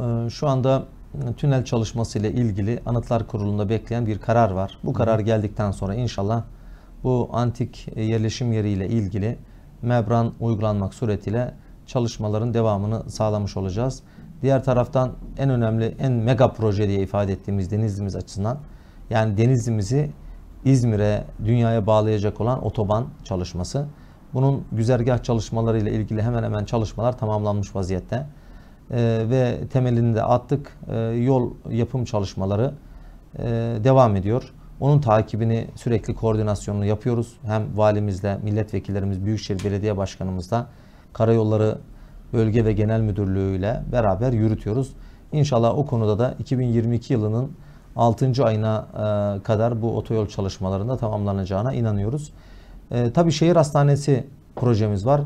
Ee, şu anda e, tünel çalışması ile ilgili Anıtlar Kurulu'nda bekleyen bir karar var. Bu karar geldikten sonra inşallah bu antik e, yerleşim yeri ile ilgili membran uygulanmak suretiyle çalışmaların devamını sağlamış olacağız. Diğer taraftan en önemli, en mega proje diye ifade ettiğimiz denizimiz açısından yani denizimizi İzmir'e, dünyaya bağlayacak olan otoban çalışması. Bunun güzergah çalışmaları ile ilgili hemen hemen çalışmalar tamamlanmış vaziyette e, ve temelinde attık e, yol yapım çalışmaları e, devam ediyor. Onun takibini sürekli koordinasyonunu yapıyoruz. Hem valimizle, milletvekillerimiz, Büyükşehir Belediye Başkanımızla, Karayolları Bölge ve Genel Müdürlüğü ile beraber yürütüyoruz. İnşallah o konuda da 2022 yılının 6. ayına e, kadar bu otoyol çalışmalarında tamamlanacağına inanıyoruz. E, tabii şehir hastanesi projemiz var.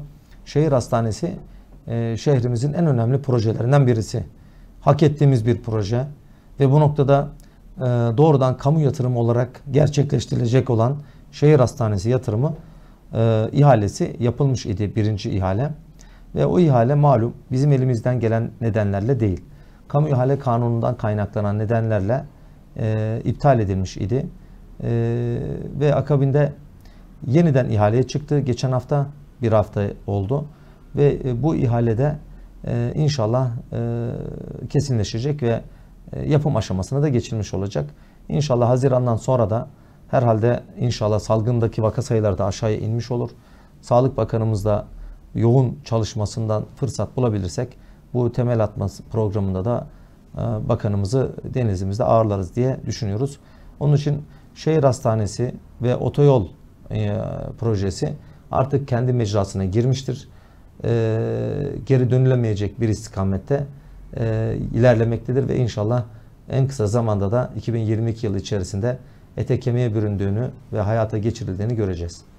Şehir hastanesi e, şehrimizin en önemli projelerinden birisi. Hak ettiğimiz bir proje ve bu noktada e, doğrudan kamu yatırımı olarak gerçekleştirilecek olan şehir hastanesi yatırımı e, ihalesi yapılmış idi birinci ihale. Ve o ihale malum bizim elimizden gelen nedenlerle değil. Kamu ihale kanunundan kaynaklanan nedenlerle e, iptal edilmiş idi. E, ve akabinde yeniden ihaleye çıktı. Geçen hafta bir hafta oldu ve e, bu ihalede e, inşallah e, kesinleşecek ve yapım aşamasına da geçilmiş olacak. İnşallah Haziran'dan sonra da herhalde inşallah salgındaki vaka sayıları da aşağıya inmiş olur. Sağlık Bakanımız da yoğun çalışmasından fırsat bulabilirsek bu temel atma programında da bakanımızı denizimizde ağırlarız diye düşünüyoruz. Onun için şehir hastanesi ve otoyol projesi artık kendi mecrasına girmiştir e, geri dönülemeyecek bir istikamette e, ilerlemektedir ve inşallah en kısa zamanda da 2022 yılı içerisinde ete kemiğe büründüğünü ve hayata geçirildiğini göreceğiz.